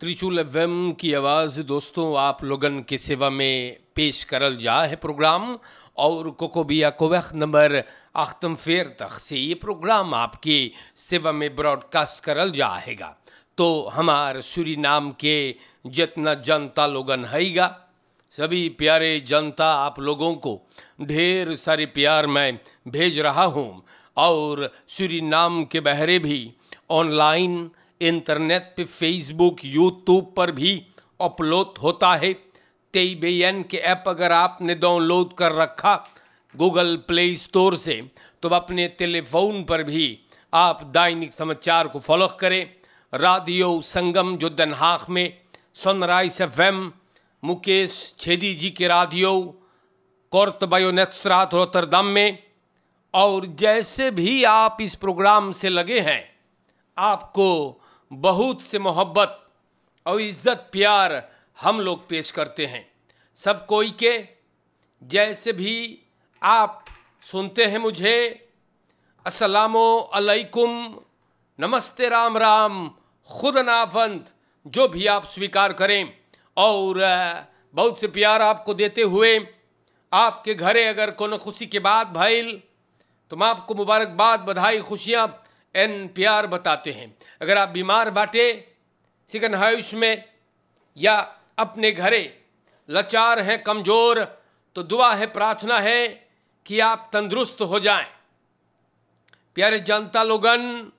त्रिचूल F की आवाज़ दोस्तों आप लोगन के सेवा में पेश करल जा है प्रोग्राम और कोकोबिया कोवख नंबर आख्तम फेर तक से ये प्रोग्राम आपकी सेवा में ब्रॉडकास्ट करल जाएगा तो हमार सूरी नाम के जितना जनता लोगन हैगा सभी प्यारे जनता आप लोगों को ढेर सारे प्यार मैं भेज रहा हूँ और सूरी नाम के बहरे भी ऑनलाइन इंटरनेट पे फेसबुक यूट्यूब पर भी अपलोड होता है तेई बेन के ऐप अगर आपने डाउनलोड कर रखा गूगल प्ले स्टोर से तो अपने टेलीफोन पर भी आप दैनिक समाचार को फॉलो करें रेडियो संगम जो दनहाख में सनराइज एफ एम मुकेश छेदी जी के रेडियो कौरतबायोनेत्सरात रोतरदम में और जैसे भी आप इस प्रोग्राम से लगे हैं आपको बहुत से मोहब्बत और इज़्ज़त प्यार हम लोग पेश करते हैं सब कोई के जैसे भी आप सुनते हैं मुझे असलकुम नमस्ते राम राम खुद नाफंत जो भी आप स्वीकार करें और बहुत से प्यार आपको देते हुए आपके घरे अगर कोनो खुशी के बाद भाई तो मैं आपको मुबारकबाद बधाई खुशियाँ एन प्यार बताते हैं अगर आप बीमार बाटे सिकन हाउस में या अपने घरे लाचार हैं कमज़ोर तो दुआ है प्रार्थना है कि आप तंदुरुस्त हो जाएं प्यारे जनता लोगन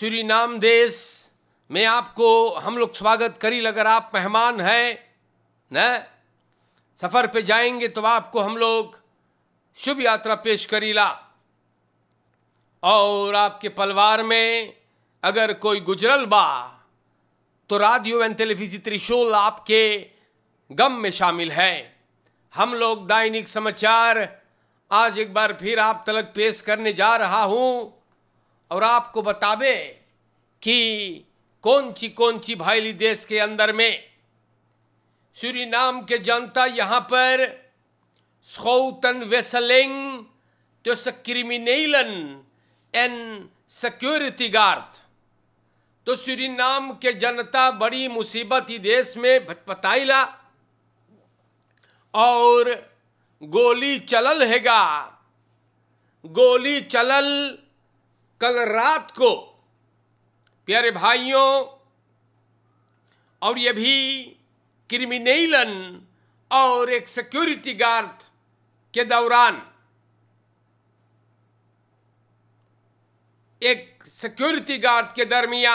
श्री नाम देश में आपको हम लोग स्वागत करी अगर आप मेहमान हैं न सफ़र पे जाएंगे तो आपको हम लोग शुभ यात्रा पेश करीला और आपके पलवार में अगर कोई गुजरल बा तो रेडियो एंड टेलीविजी त्रिशूल आपके गम में शामिल है हम लोग दैनिक समाचार आज एक बार फिर आप तलक पेश करने जा रहा हूँ और आपको बतावे कि कौन ची कौन ची भाईली देश के अंदर में श्री नाम के जनता यहाँ पर स्खौतन वेसलिंग तो क्रिमिनेलन एंड सिक्योरिटी गार्ड तो श्री नाम के जनता बड़ी मुसीबत ही देश में भटपताइला और गोली चलल हैगा गोली चलल कल रात को प्यारे भाइयों और ये भी क्रिमिनेलन और एक सिक्योरिटी गार्ड के दौरान एक सिक्योरिटी गार्ड के दरमिया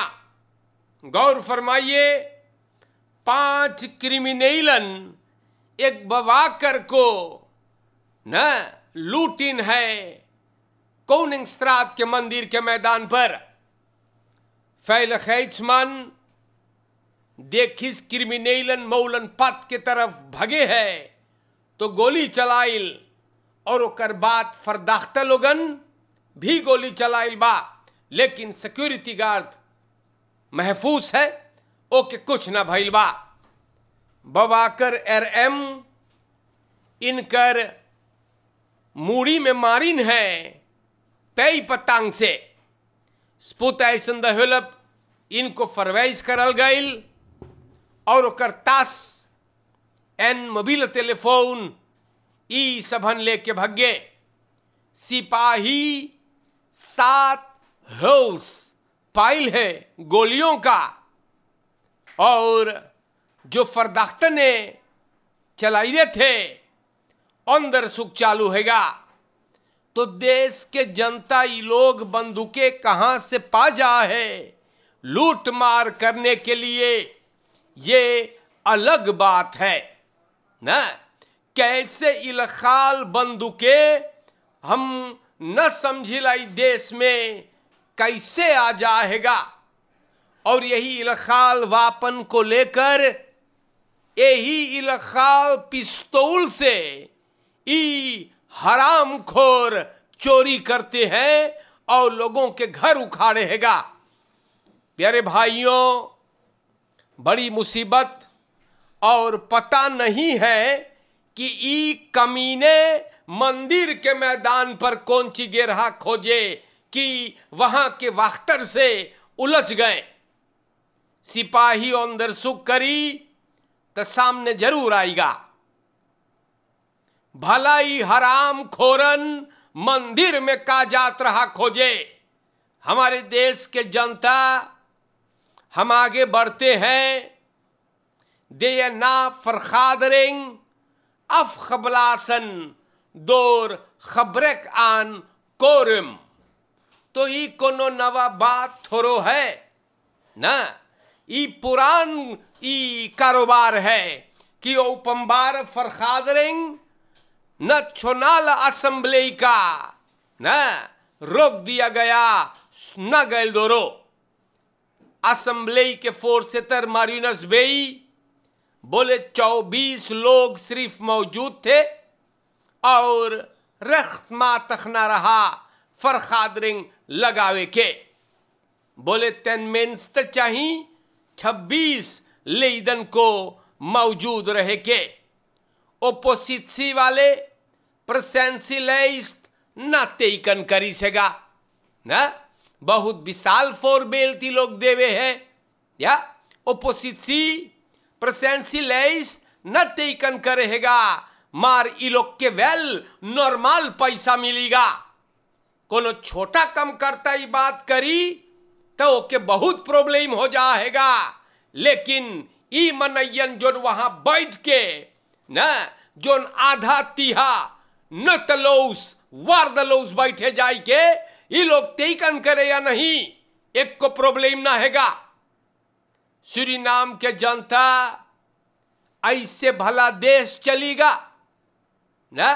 गौर फरमाइए पांच क्रिमिनेलन एक बवाकर को न लूटिन है कौनिंग स्त्रात के मंदिर के मैदान पर फैल खैचमान देखिस क्रिमिनेलन मौलन पथ के तरफ भगे है तो गोली चलाइल और बात फरदाख्ता लोगन भी गोली चलाइल बा लेकिन सिक्योरिटी गार्ड महफूज है ओके कुछ ना भैलवा बवाकर एर एम इनकर मूड़ी में मारिन है पेई पतांग से स्पूत ऐसन दहलप इनको फरवाइज करल गई और ओकर तास एन मोबिल टेलीफोन ई सभन लेके भगे सिपाही सात होल्स पाइल है गोलियों का और जो फरदाख्त ने चलाइए थे अंदर सुख चालू हैगा तो देश के जनता ये लोग बंदूकें कहाँ से पा जा है लूट मार करने के लिए ये अलग बात है ना कैसे इलखाल बंदूकें हम न लाई देश में कैसे आ जाएगा और यही इलखाल वापन को लेकर यही इलखाल पिस्तौल से ई हराम खोर चोरी करते हैं और लोगों के घर उखाड़ेगा प्यारे भाइयों बड़ी मुसीबत और पता नहीं है कि ई कमीने मंदिर के मैदान पर कौन सी गेरहा खोजे कि वहां के वाख्तर से उलझ गए सिपाही अंदर सुख करी तो सामने जरूर आएगा भलाई हराम खोरन मंदिर में का जात रहा खोजे हमारे देश के जनता हम आगे बढ़ते हैं दे ना फरखादरिंग अफ खबलासन दौर खबरक आन कोरम तो ई कोनो नवा बात थोरो है ना ई पुरान ई कारोबार है कि उपम्बार फरखादरिंग न छोनाल असम्बले का न रोक दिया गया न गैल दोरो असम्बले के फोर्सेतर मारूनस बेई बोले चौबीस लोग सिर्फ मौजूद थे और मा तखना रहा फरखादरिंग लगावे के बोले तेन मेंस तक छब्बीस लेदन को मौजूद रहे के ओपोसिटी वाले प्रसेंसिलाइज ना तेकन करी सेगा ना बहुत विशाल फोर बेलती लोग देवे है या ओपोसिटी प्रसेंसिलाइज ना तेकन करेगा मार इलोक के वेल नॉर्मल पैसा मिलेगा कोनो छोटा कम करता ही बात करी तो ओके बहुत प्रॉब्लम हो जाएगा लेकिन ई मनयन जो वहां बैठ के न जो आधा तलोस नतलोस वार्दलोस बैठे जाए के ये लोग तेकन करे या नहीं एक को प्रॉब्लम ना हैगा श्री नाम के जनता ऐसे भला देश चलेगा ना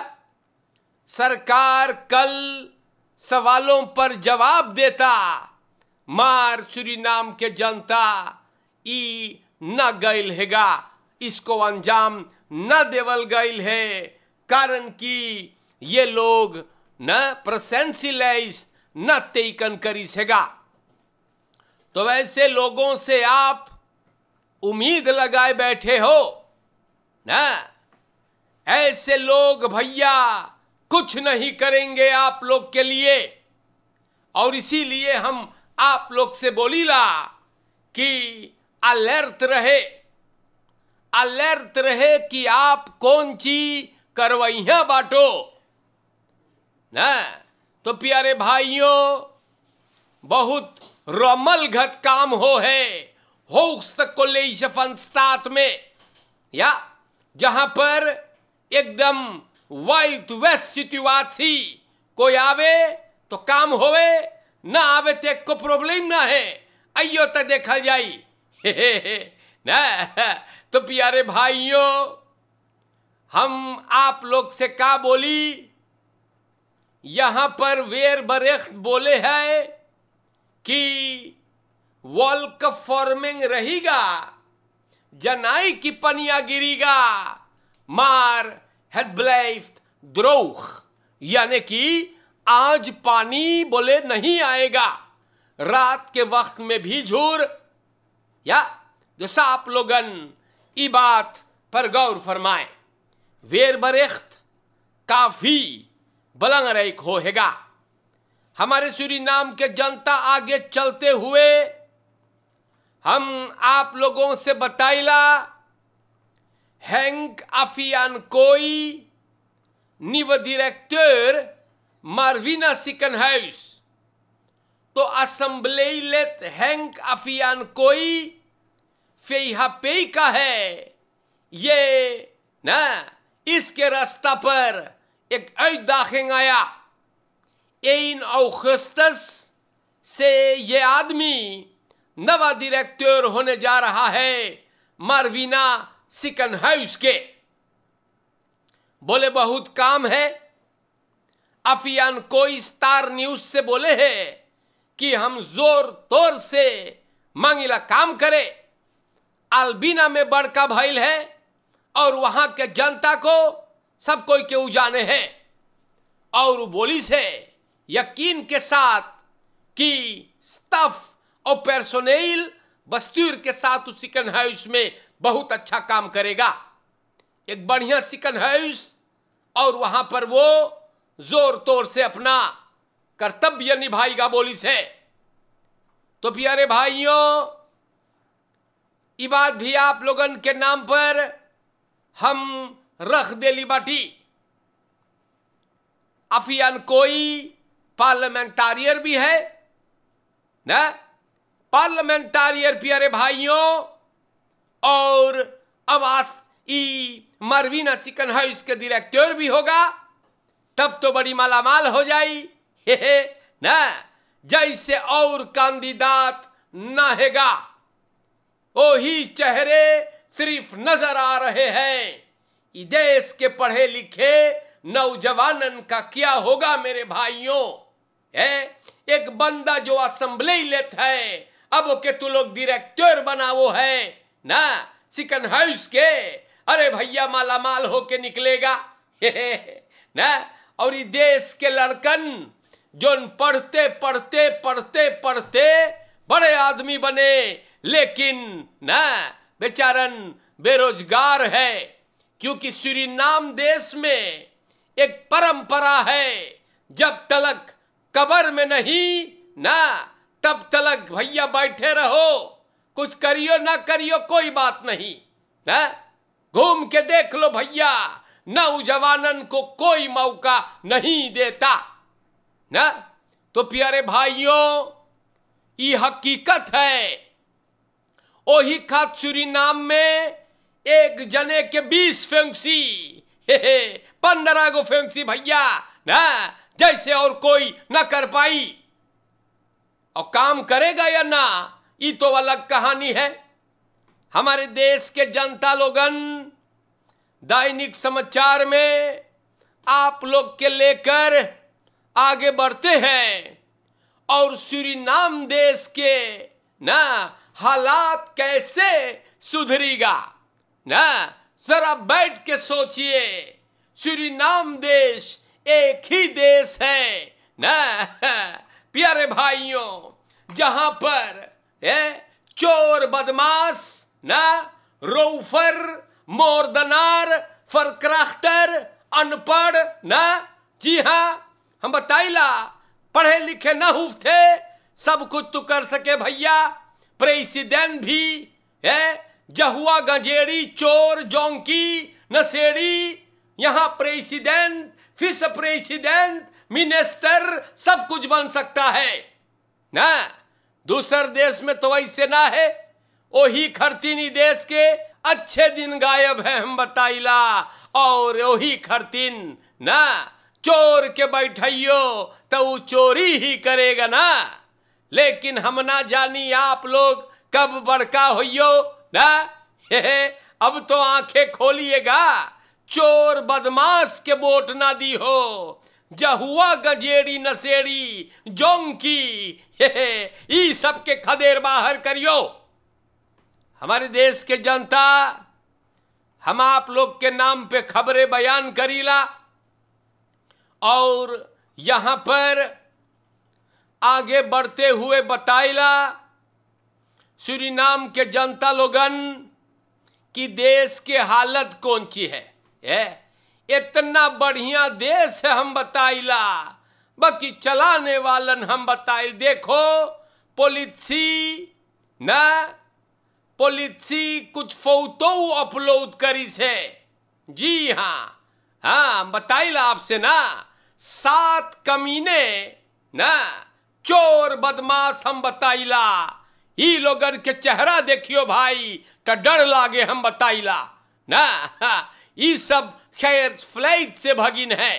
सरकार कल सवालों पर जवाब देता मार चुरी नाम के जनता ई न गैल हैगा इसको अंजाम न देवल गैल है कारण कि ये लोग न प्रशंसिल न तेकन करी सेगा तो वैसे लोगों से आप उम्मीद लगाए बैठे हो ना ऐसे लोग भैया कुछ नहीं करेंगे आप लोग के लिए और इसीलिए हम आप लोग से बोलीला कि अलर्ट रहे अलर्ट रहे कि आप कौन ची करवाइया बाटो ना तो प्यारे भाइयों बहुत रोमल घट काम हो है होक्स तक को ले में या जहां पर एकदम वाइल्ड वेस्ट सिचुआसी कोई आवे तो काम होवे ना आवे तो एक को प्रॉब्लम ना है आइयो तो देखल जाई हे हे हे ना तो प्यारे भाइयों हम आप लोग से का बोली यहां पर वेर बरेख बोले है कि वर्ल्ड कप फॉर्मिंग रहेगा जनाई की पनिया गिरीगा मार Het blijft droog. यानी कि आज पानी बोले नहीं आएगा रात के वक्त में भी झूर या जैसा आप लोगन ई बात पर गौर फरमाए वेर बरेख्त काफी बलंग रेख होएगा हमारे सूरी नाम के जनता आगे चलते हुए हम आप लोगों से बताइला Henk Koi, nieuwe directeur, Marvina ziekenhuis. To assemblée-lid Henk Koi, VHP ka है ये na, इसके रास्ता पर ek uitdaging aya. 1 augustus, अगस्त से ये आदमी नवा डायरेक्टर होने जा रहा है Ziekenhuis. सिकन है उसके बोले बहुत काम है अफियान कोई स्टार न्यूज से बोले है कि हम जोर तोर से मांगिला काम करे आलबीना में बड़का भाईल है और वहां के जनता को सब कोई के उजाने हैं और बोली से यकीन के साथ कि स्टफ और पर्सोनेल बस्तूर के साथ उसी है उसमें बहुत अच्छा काम करेगा एक बढ़िया सिकन हाउस और वहां पर वो जोर तोर से अपना कर्तव्य निभाएगा बोली से तो प्यारे भाइयों बात भी आप लोगन के नाम पर हम रख देली बाटी अफियान कोई पार्लियामेंटारियर भी है ना पार्लियामेंटारियर प्यारे भाइयों और अबास ई मरवीना चिकन हाउस के डायरेक्टर भी होगा तब तो बड़ी मालामाल हो जाई हे हे ना जैसे और कैंडिडेट ना हैगा वही चेहरे सिर्फ नजर आ रहे हैं देश के पढ़े लिखे नौजवानन का क्या होगा मेरे भाइयों है एक बंदा जो असेंबली लेते है अब के तू लोग डायरेक्टर बनावो है ना चिकन हाउस के अरे भैया माला माल होके निकलेगा ना और देश के लड़कन जो पढ़ते पढ़ते पढ़ते पढ़ते बड़े आदमी बने लेकिन ना बेचारन बेरोजगार है क्योंकि श्री नाम देश में एक परंपरा है जब तलक कबर में नहीं ना तब तलक भैया बैठे रहो कुछ करियो ना करियो कोई बात नहीं है घूम के देख लो भैया नौजवानन को कोई मौका नहीं देता ना तो प्यारे भाइयों ये हकीकत है ओही खात नाम में एक जने के बीस फेंसी पंद्रह गो फेंसी भैया ना जैसे और कोई ना कर पाई और काम करेगा या ना ये तो अलग कहानी है हमारे देश के जनता लोगन दैनिक समाचार में आप लोग के लेकर आगे बढ़ते हैं और श्री नाम देश के ना हालात कैसे सुधरेगा ना जरा बैठ के सोचिए श्री नाम देश एक ही देश है ना प्यारे भाइयों जहां पर है चोर बदमाश ना रोफर मोरदनार फरक्राख्तर अनपढ़ ना जी हाँ हम बताइला पढ़े लिखे न हुफ थे सब कुछ तो कर सके भैया प्रेसिडेंट भी है जहुआ गंजेड़ी चोर जोंकी नशेड़ी यहाँ प्रेसिडेंट फिस प्रेसिडेंट मिनिस्टर सब कुछ बन सकता है ना दूसर देश में तो ऐसे ना है वही खरतीनी देश के अच्छे दिन गायब है हम बताइला और वही खरतीन ना चोर के बैठियो तो वो चोरी ही करेगा ना लेकिन हम ना जानी आप लोग कब बड़का होइयो ना हे, हे अब तो आंखें खोलिएगा चोर बदमाश के वोट ना दी हो जहुआ गजेरी नसेरी जोंकी ये सब के खदेर बाहर करियो हमारे देश के जनता हम आप लोग के नाम पे खबरें बयान करीला और यहां पर आगे बढ़ते हुए बताइला नाम के जनता लोगन की देश के हालत कौन सी है ए? इतना बढ़िया देश है हम बताइला बाकी चलाने वालन हम बताए देखो पोलिथी न पोलिथी कुछ फोटो अपलोड करी से जी हाँ हाँ बताइला आपसे ना सात कमीने ना चोर बदमाश हम बताइला ई लोगन के चेहरा देखियो भाई तो डर लागे हम बताइला ना हाँ, ई सब खैर फ्लैत से भगिन है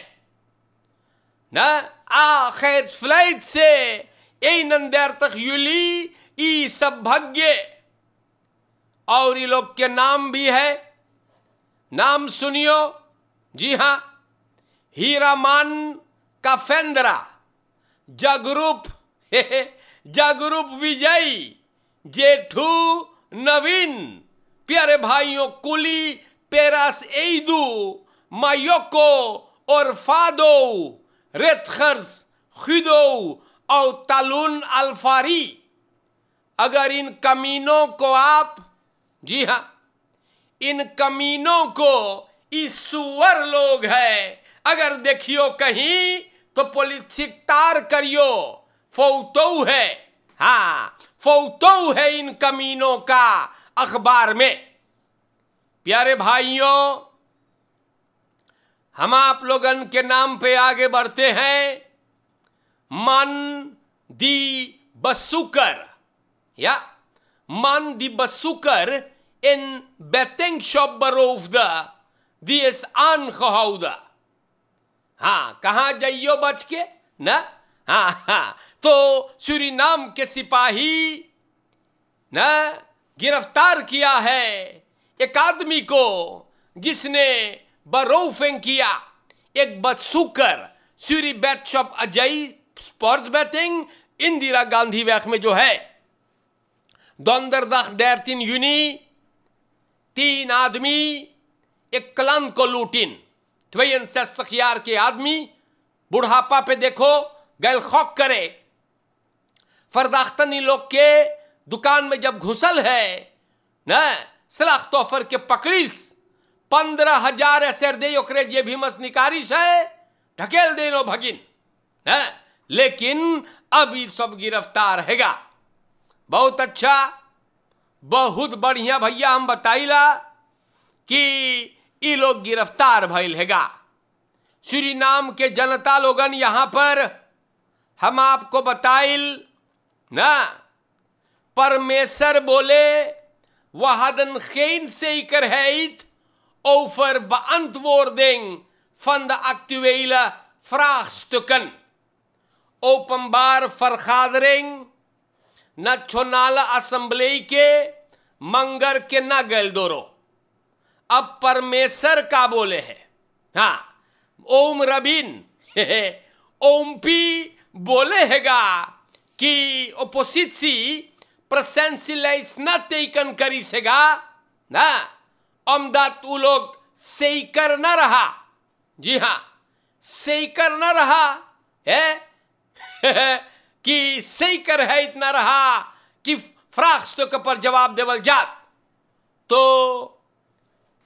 ना आ खैर फ्लैत से यही नंदेर तक युली ई सब भग्य और ये लोग के नाम भी है नाम सुनियो जी हां हीरा मान का फेंद्रा जगरूप जागरूप विजय जेठू नवीन प्यारे भाइयों कुली पेरास एदू Mayoko, Orfado, Retchers Guido और तलून अल्फारी अगर इन कमीनों को आप जी हा इन कमीनों को ईश्वर लोग है अगर देखियो कहीं तो पॉलिथिक तार करियो फौतो है हा फौतो है इन कमीनों का अखबार में प्यारे भाइयों हम आप लोगन के नाम पे आगे बढ़ते हैं मन दी बसुकर या बसुकर इन bezoeker shop bettingshop beroofde, die आन खहाउदा हाँ कहाँ जाइयो बच के न हाँ हाँ तो नाम के सिपाही न गिरफ्तार किया है एक आदमी को जिसने एक berofenkia Suri bet shop Ajay sport betting Indira Gandhi वैक में जो है द्वंदरदाख डैर तीन यूनी तीन आदमी एक कलन को लूटिन त्वेन से सखियार के आदमी बुढ़ापा पे देखो गैल खौक करे फरदाख्तनी लोग के दुकान में जब घुसल है ना सलाख तोफर के पकड़िस पंद्रह हजार एसर दे ओकरे भी मस निकारिश है ढकेल दे लो भगिन है लेकिन अब ये सब गिरफ्तार हैगा बहुत अच्छा बहुत बढ़िया भैया हम बताइला कि ये लोग गिरफ्तार भैल हैगा श्री नाम के जनता लोगन यहाँ पर हम आपको बताइल ना परमेश्वर बोले वहादन खेन से इकर है इत over beantwoording van de actuele vraagstukken. Openbare vergadering Nationale Assemblee Mangar मंगर के ना गलदोरो अब परमेश्वर का बोले है हाँ ओम रबीन ओम पी बोले हैगा कि ओपोजिसी presentie lijst na teken karisega, na अमदा तू लोग सही कर न रहा जी हाँ, सही कर न रहा है कि सही कर है इतना रहा कि फ्राख्तो के पर जवाब देवल जात तो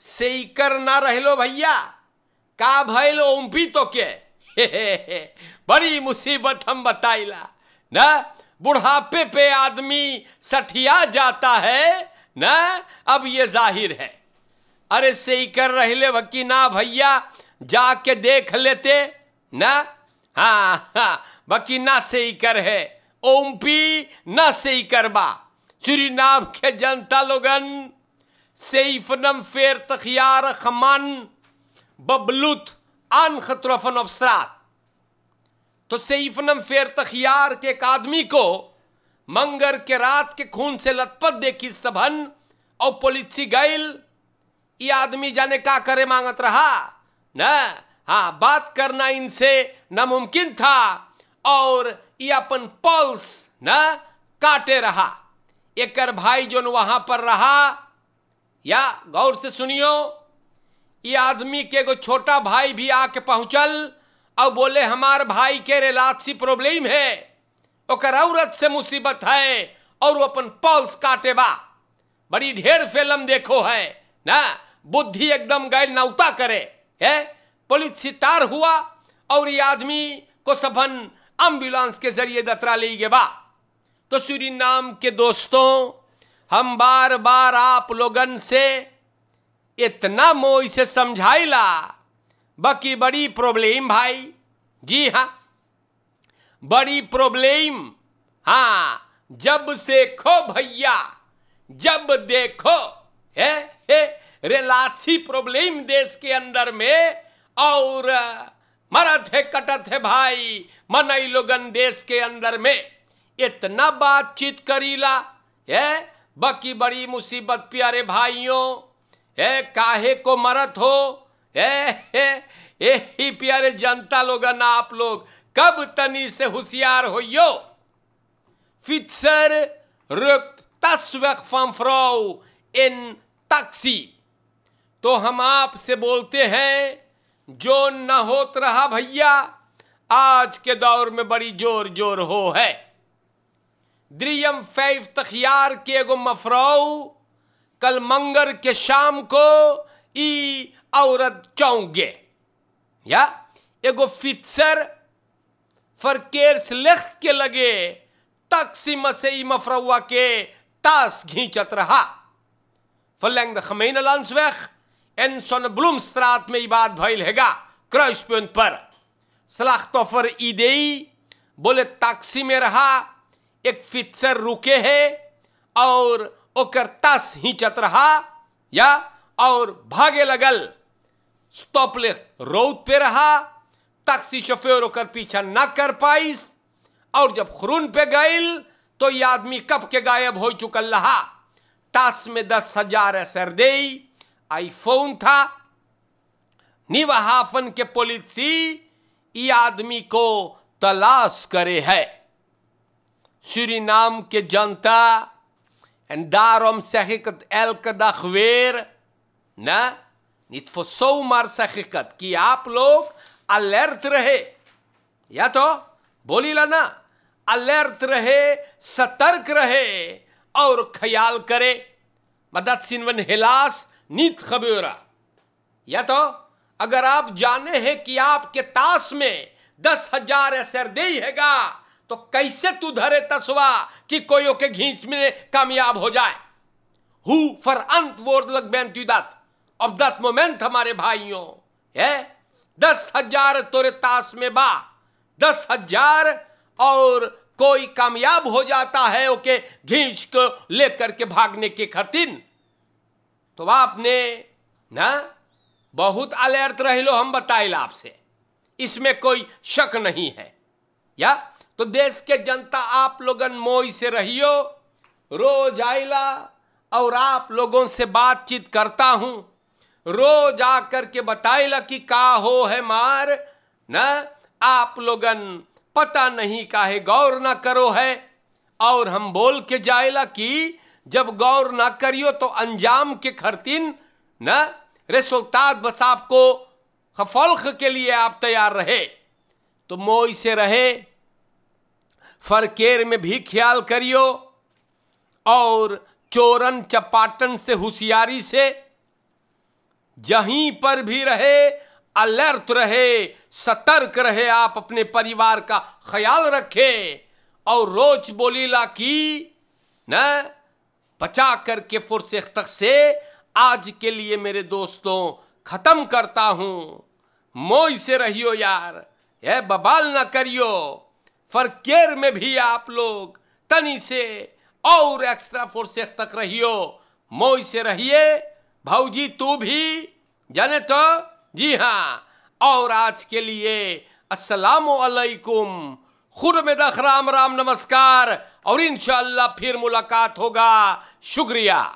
सही कर ना लो भैया का भैल ओम्पी तो के बड़ी मुसीबत हम बताइला ना बुढ़ापे पे आदमी सठिया जाता है ना अब ये जाहिर है अरे से ही कर रहे वकी ना भैया जाके देख लेते ना हा हाँ, वकी ना से ही कर है ओम पी ना से ही बा श्री नाम के जनता लोगन सेफनम फेर तखियार खमान बबलुत आन खतरफन अफसरात तो सेफनम फेर तखियार के एक आदमी को मंगर के रात के खून से लतपत देखी सभन और पुलिसी गैल ये आदमी जाने का करे मांगत रहा ना हा बात करना इनसे नामुमकिन था और ये अपन पल्स न काटे रहा एक भाई जोन वहां पर रहा या गौर से सुनियो ये आदमी के को छोटा भाई भी आके पहुंचल और बोले हमार भाई के रेलात सी प्रॉब्लम है ओकर औरत से मुसीबत है और वो अपन पल्स काटे बा बड़ी ढेर फिल्म देखो है ना बुद्धि एकदम गैर नौता करे है पुलिस सितार हुआ और ये आदमी को सफन एम्बुलेंस के जरिए दतरा ले गए बा तो श्री नाम के दोस्तों हम बार बार आप लोगन से इतना मोह से समझाइला बाकी बड़ी प्रॉब्लम भाई जी हाँ बड़ी प्रॉब्लम हाँ जब देखो भैया जब देखो है, है रेलाथी प्रॉब्लम देश के अंदर में और मरत है कटत है भाई मनई लोगन देश के अंदर में इतना बातचीत करीला है बाकी बड़ी मुसीबत प्यारे भाइयों है काहे को मरत हो यही प्यारे जनता लोग ना आप लोग कब तनी से होशियार यो फित्सर रुक तस्वेक फॉम फ्रॉ इन taxi तो हम आपसे बोलते हैं जो न होत रहा भैया आज के दौर में बड़ी जोर जोर हो है द्रियम फैफ तखियार के एगो मफरऊ कल मंगर के शाम को ई औरत चौंगे या एगो फिक्सर फरकेर्स लिख के लगे तकसीम से ई मफरवा के तास घींचत रहा फलैंग द खमीन enson Bloemstraat mee baat vuil hega. Kruispunt पर सलाख्तोफर ईदे बोले टैक्सी में रहा एक फिक्सर रुके है और ओकर तस ही चत रहा या और भागे लगल स्टॉप ले रोड पे रहा टैक्सी शोफेर ओकर पीछा ना कर पाइस और जब खून पे गईल तो ये आदमी कब के गायब हो चुका रहा टास में दस हजार है सरदेई आईफोन था निवाहाफन के पोलिसी आदमी को तलाश करे है श्री नाम के जनता एंडारम सहकत एल कदेर नोमार सहकत कि आप लोग अलर्ट रहे या तो बोली ला ना अलर्ट रहे सतर्क रहे और ख्याल करे मदत सिंह हिलास नीत खबेरा या तो अगर आप जाने हैं कि आपके ताश में दस हजार दे हैगा तो कैसे तू धरे तस्वा कि कोयो के घींच में कामयाब हो जाए हु फॉर अंत वोर्ड लग बैन दत अब दत मोमेंट हमारे भाइयों है दस हजार तोरे ताश में बा दस हजार और कोई कामयाब हो जाता है ओके घींच को लेकर के भागने के खतिन तो वह अपने ना बहुत अलर्ट लो हम बताइल आपसे इसमें कोई शक नहीं है या तो देश के जनता आप लोगन मोई से रहियो रोज आइला और आप लोगों से बातचीत करता हूँ रोज आकर के ला कि का हो है मार ना आप लोगन पता नहीं का है गौर ना करो है और हम बोल के ला कि जब गौर ना करियो तो अंजाम के खरतीन न रेसोताद बस आपको फलख के लिए आप तैयार रहे तो मोई से रहे फरकेर में भी ख्याल करियो और चोरन चपाटन से होशियारी से जहीं पर भी रहे अलर्ट रहे सतर्क रहे आप अपने परिवार का ख्याल रखे और रोज बोलीला की न बचा करके फुर्सत तक से आज के लिए मेरे दोस्तों ख़त्म करता हूँ मोई से रहियो यार ये बबाल ना करियो फरकेर में भी आप लोग तनी से और एक्स्ट्रा फुर्सत तक रहियो मोई से रहिए भाजी तू भी जाने तो जी हाँ और आज के लिए असलकुम खुर खुद में दख राम राम नमस्कार और इन फिर मुलाकात होगा शुक्रिया